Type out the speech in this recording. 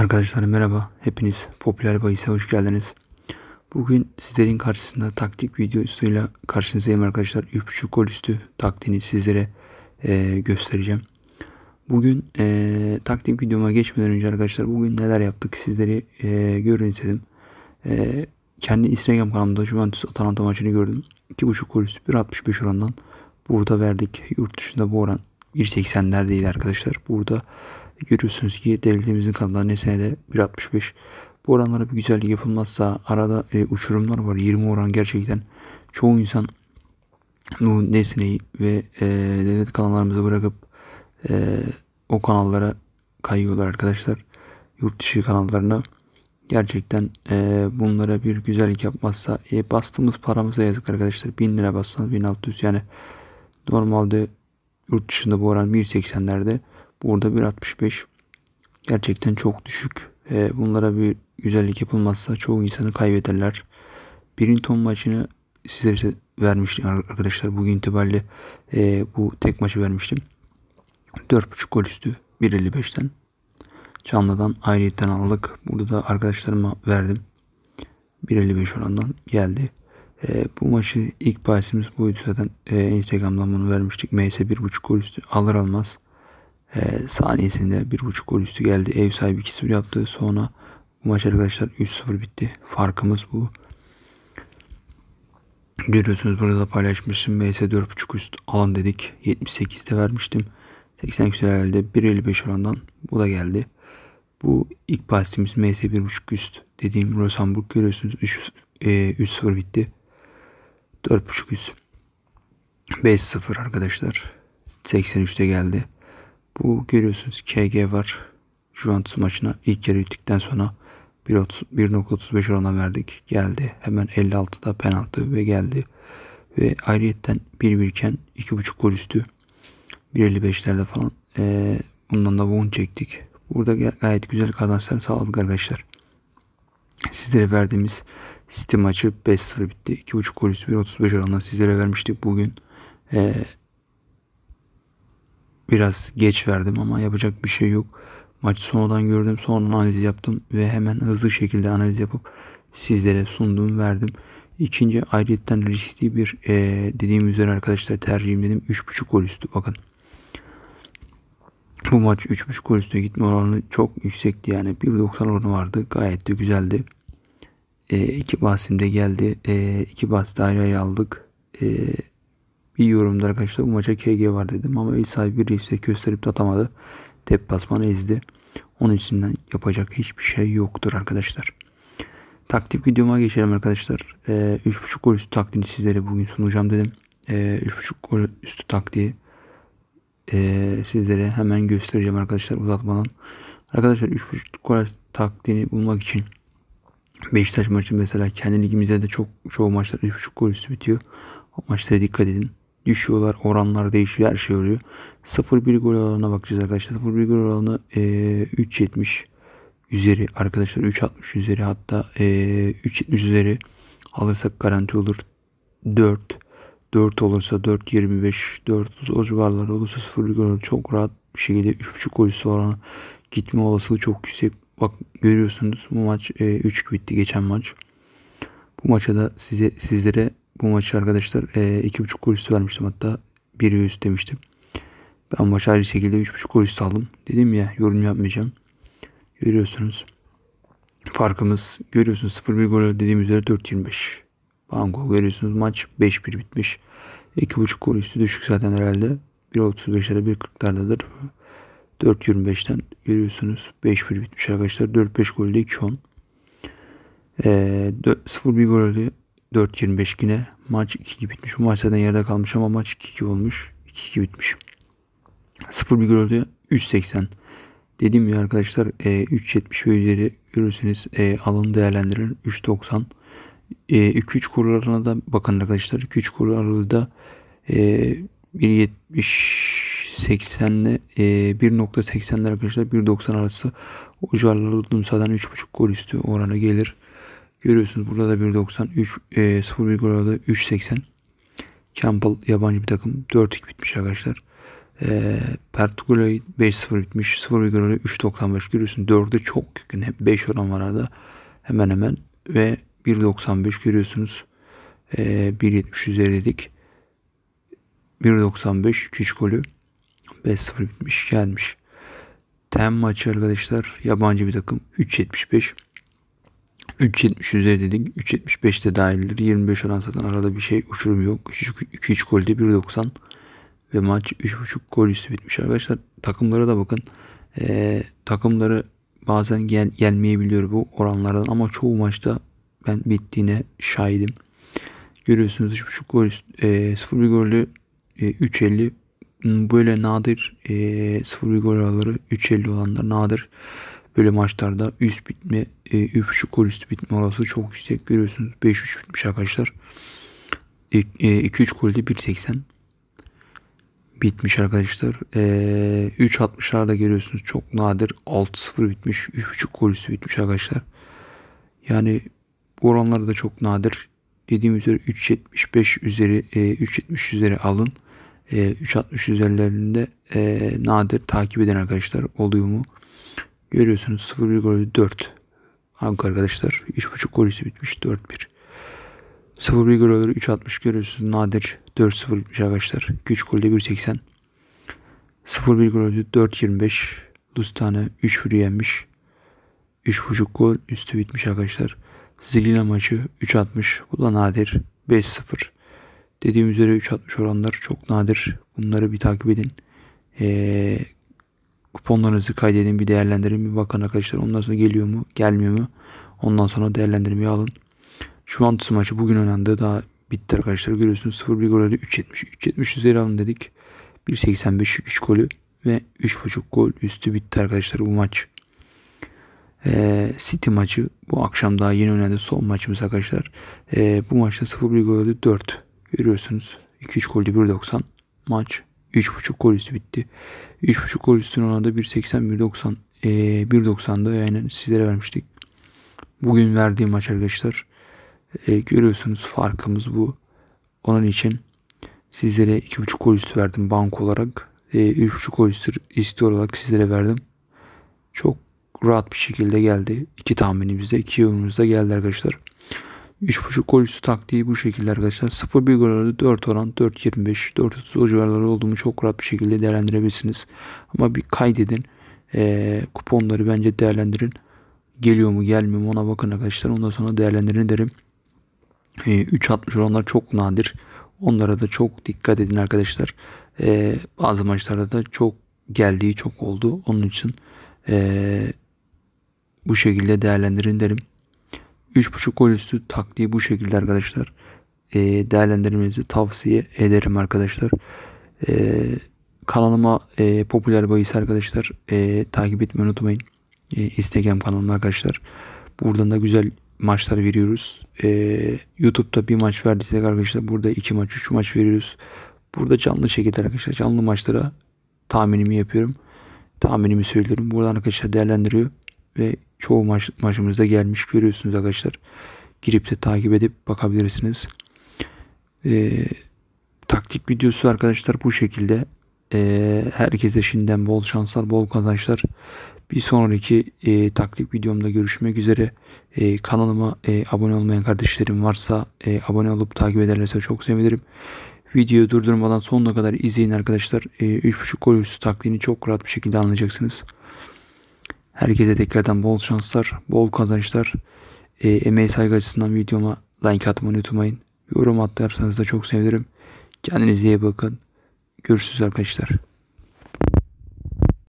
Arkadaşlar merhaba. Hepiniz Popüler Bayis'e hoş geldiniz. Bugün sizlerin karşısında taktik videosuyla karşınızdayım arkadaşlar. 3.5 gol üstü taktiğini sizlere e, göstereceğim. Bugün e, taktik videoma geçmeden önce arkadaşlar bugün neler yaptık sizleri e, görün istedim. E, kendi Instagram kanalımda Juventus Atalanta maçını gördüm. 2.5 gol üstü 1.65 orandan burada verdik. Yurt dışında bu oran 180'ler değil arkadaşlar. Burada görüyorsunuz ki devletimizin kalanı senede 1.65. Bu oranlara bir güzel yapılmazsa arada e, uçurumlar var. 20 oran gerçekten çoğu insan bu nesneyi ve e, devlet kanallarımızı bırakıp e, o kanallara kayıyorlar arkadaşlar. Yurt dışı kanallarına gerçekten e, bunlara bir güzellik yapmazsa e, bastığımız paramıza yazık arkadaşlar. 1000 lira bassanız 1600 yani normalde yurt dışında bu oran 1.80'lerde Burada 1.65 gerçekten çok düşük ve bunlara bir güzellik yapılmazsa çoğu insanı kaybederler. Birinton maçını sizlere işte vermiştim arkadaşlar. Bugün itibariyle e, bu tek maçı vermiştim. 4.5 gol üstü 1.55'ten. Canlıdan ayrıyetten aldık. Burada da arkadaşlarıma verdim. 1.55 orandan geldi. E, bu maçı ilk bahisimiz buydu zaten. E, Instagram'dan bunu vermiştik. MS 1.5 gol üstü alır almaz e, saniyesinde bir buçuk gol üstü geldi. Ev sahibi 2-0 yaptı. Sonra bu maç arkadaşlar 3-0 bitti. Farkımız bu. Görüyorsunuz burada da paylaşmışım. vs 4.5 üst alan dedik. 78'de vermiştim. 80 küsur herhalde 1.55 orandan bu da geldi. Bu ilk pasimiz MS 1.5 üst dediğim Rosenburg görüyorsunuz 3, e, 0 bitti. 4.5 üst 5-0 arkadaşlar. 83'te geldi. Bu görüyorsunuz KG var. Juventus maçına ilk yarı bittikten sonra 1.35 orana verdik. Geldi. Hemen 56'da penaltı ve geldi. Ve ayrıyetten 1-1 iken 2.5 gol üstü 1.55'lerde falan e, bundan da bon çektik. Burada gayet güzel kazançlar sağladık arkadaşlar. Sizlere verdiğimiz City maçı 5-0 bitti. 2.5 gol üstü 1.35 oranına sizlere vermiştik bugün. E, Biraz geç verdim ama yapacak bir şey yok. Maçı sonradan gördüm, sonra analiz yaptım ve hemen hızlı şekilde analiz yapıp sizlere sunduğum verdim. İkinci ayrıyetten riskli bir e, dediğim üzere arkadaşlar tercihim dedim 3.5 gol üstü bakın. Bu maç 3.5 gol üstü gitme oranı çok yüksekti yani 1.90 oranı vardı gayet de güzeldi. E, iki basim de geldi. E, iki bas daire aldık. E, İyi yorumdu arkadaşlar. Bu maça KG var dedim ama ev sahibi Reeves'e gösterip de atamadı. Tep basmanı ezdi. Onun içinden yapacak hiçbir şey yoktur arkadaşlar. Taktik videoma geçelim arkadaşlar. Ee, 3.5 gol üstü taktiğini sizlere bugün sunacağım dedim. Ee, 3.5 gol üstü taktiği e, sizlere hemen göstereceğim arkadaşlar uzatmadan. Arkadaşlar 3.5 gol taktiğini bulmak için Beşiktaş maçı mesela kendi ligimizde de çok çoğu maçlar 3.5 gol üstü bitiyor. O maçlara dikkat edin düşüyorlar. Oranlar değişiyor. Her şey oluyor. 0-1 gol alanına bakacağız arkadaşlar. 0-1 gol alanı e, 3.70 üzeri arkadaşlar 3.60 üzeri hatta e, 3.70 üzeri alırsak garanti olur. 4 4 olursa 4.25 4.30 o civarlarda olursa 0 gol çok rahat bir şekilde 3.5 gol üstü oranı gitme olasılığı çok yüksek. Bak görüyorsunuz bu maç e, 3 bitti geçen maç. Bu maçta da size sizlere bu maçı arkadaşlar e, buçuk gol üstü vermiştim hatta 1 üstü demiştim. Ben maçı ayrı şekilde 3.5 gol üstü aldım. Dedim ya yorum yapmayacağım. Görüyorsunuz. Farkımız görüyorsunuz 0-1 gol dediğim üzere 4.25. Banko görüyorsunuz maç 5-1 bitmiş. 2.5 gol üstü düşük zaten herhalde. 1.35'lere 1.40'lardadır. 4.25'ten görüyorsunuz 5-1 bitmiş arkadaşlar. 4-5 golde 2-10. E, 0-1 golde 4.25 yine maç 2-2 bitmiş. Bu maçta yerde kalmış ama maç 2-2 olmuş. 2-2 bitmiş. 0-1 gördü 3.80. Dediğim gibi arkadaşlar e, 3.70 ve üzeri görürseniz e, alın değerlendirin 3.90. E, 2-3 kurlarına da bakın arkadaşlar. 2-3 kur aralığında e, 1.70-80 ile e, 1.80'ler arkadaşlar 1.90 arası o civarlarda Dumsa'dan 3.5 gol üstü oranı gelir. Görüyorsunuz burada da 1.93 e, 0.380 Campbell yabancı bir takım 4-2 bitmiş arkadaşlar. E, Pertugolay 5-0 bitmiş. 0,3.95 görüyorsun. 4'e çok yakın. Hep 5 oran var arada. Hemen hemen. Ve 1.95 görüyorsunuz. E, 1.70 üzerindedik. 1.95 2-3 golü. 5-0 bitmiş. Gelmiş. Tem maçı arkadaşlar. Yabancı bir takım. 3.75. 3.70 dedik. 3.75 de dahildir. 25 oran zaten arada bir şey uçurum yok. 2-3 golde 1.90 ve maç 3.5 gol üstü bitmiş arkadaşlar. Takımlara da bakın. Ee, takımları bazen gel, gelmeyebiliyor bu oranlardan ama çoğu maçta ben bittiğine şahidim. Görüyorsunuz 3.5 gol üstü, e, 0 golü e, 3.50 böyle nadir e, 0 gol araları 3.50 olanlar nadir. Böyle maçlarda üst bitme, e, üç gol üstü bitme olasılığı çok yüksek. Görüyorsunuz 5-3 bitmiş arkadaşlar. E, e, 2-3 golde 1.80 bitmiş arkadaşlar. E, 3.60'larda görüyorsunuz çok nadir 6-0 bitmiş. 3.5 gol üstü bitmiş arkadaşlar. Yani bu oranlar da çok nadir. Dediğim üzere 3.75 üzeri e, 3.70 üzeri alın. E, 3.60 üzerlerinde e, nadir takip eden arkadaşlar oluyor mu? Görüyorsunuz 0-1 4. Ankara arkadaşlar 3.5 gol bitmiş 4-1. 0 gol olur 3.60 görüyorsunuz nadir 4-0 bitmiş arkadaşlar. Güç golde 1.80. 0-1 gol oldu 4.25. Lustane 3-1 yenmiş. 3.5 gol üstü bitmiş arkadaşlar. Zilina maçı 3.60. Bu da nadir 5-0. Dediğim üzere 3.60 oranlar çok nadir. Bunları bir takip edin. Ee, kuponlarınızı kaydedin bir değerlendirin bir bakın arkadaşlar. Ondan sonra geliyor mu gelmiyor mu ondan sonra değerlendirmeyi alın. Şu antisi maçı bugün oynandı daha bitti arkadaşlar görüyorsunuz 0-1 golü 3.70 3.70 üzeri alın dedik. 1.85 3 golü ve 3.5 gol üstü bitti arkadaşlar bu maç. Ee, City maçı bu akşam daha yeni oynadı son maçımız arkadaşlar. Ee, bu maçta 0-1 golü 4 görüyorsunuz 2-3 golü 1.90 maç 3.5 gol üstü bitti. 3.5 gol üstünün oranı da 1.80 1.90 e, 1.90'da yani sizlere vermiştik. Bugün verdiğim maç arkadaşlar e, görüyorsunuz farkımız bu. Onun için sizlere 2.5 gol üstü verdim bank olarak. E, 3.5 gol üstü istiyor olarak sizlere verdim. Çok rahat bir şekilde geldi. İki tahminimizde, iki yorumumuzda geldi arkadaşlar. 3.5 gol üstü taktiği bu şekilde arkadaşlar. 0.1 gol oranı 4 oran 4.25 4.30 o civarları olduğumu çok rahat bir şekilde değerlendirebilirsiniz. Ama bir kaydedin. E, kuponları bence değerlendirin. Geliyor mu gelmiyor mu ona bakın arkadaşlar. Ondan sonra değerlendirin derim. E, 3.60 oranlar çok nadir. Onlara da çok dikkat edin arkadaşlar. E, bazı maçlarda da çok geldiği çok oldu. Onun için e, bu şekilde değerlendirin derim. 3.5 gol üstü taktiği bu şekilde arkadaşlar. E, değerlendirmenizi tavsiye ederim arkadaşlar. E, kanalıma e, popüler bahis arkadaşlar e, takip etmeyi unutmayın. E, Instagram kanalımda arkadaşlar. Buradan da güzel maçlar veriyoruz. E, YouTube'da bir maç verdiysek arkadaşlar burada iki maç, üç maç veriyoruz. Burada canlı şekilde arkadaşlar canlı maçlara tahminimi yapıyorum. Tahminimi söylüyorum. Buradan arkadaşlar değerlendiriyor ve çoğu maç, maçımızda gelmiş görüyorsunuz arkadaşlar. Girip de takip edip bakabilirsiniz. Ee, taktik videosu arkadaşlar bu şekilde. Ee, herkese şimdiden bol şanslar, bol kazançlar. Bir sonraki e, taktik videomda görüşmek üzere. E, kanalıma e, abone olmayan kardeşlerim varsa e, abone olup takip ederlerse çok sevinirim. Videoyu durdurmadan sonuna kadar izleyin arkadaşlar. E, ee, 3.5 gol üstü taktiğini çok rahat bir şekilde anlayacaksınız. Herkese tekrardan bol şanslar, bol kazançlar. E, emeğe saygı açısından videoma like atmayı unutmayın. Yorum atarsanız da çok sevinirim. Kendinize iyi bakın. Görüşürüz arkadaşlar.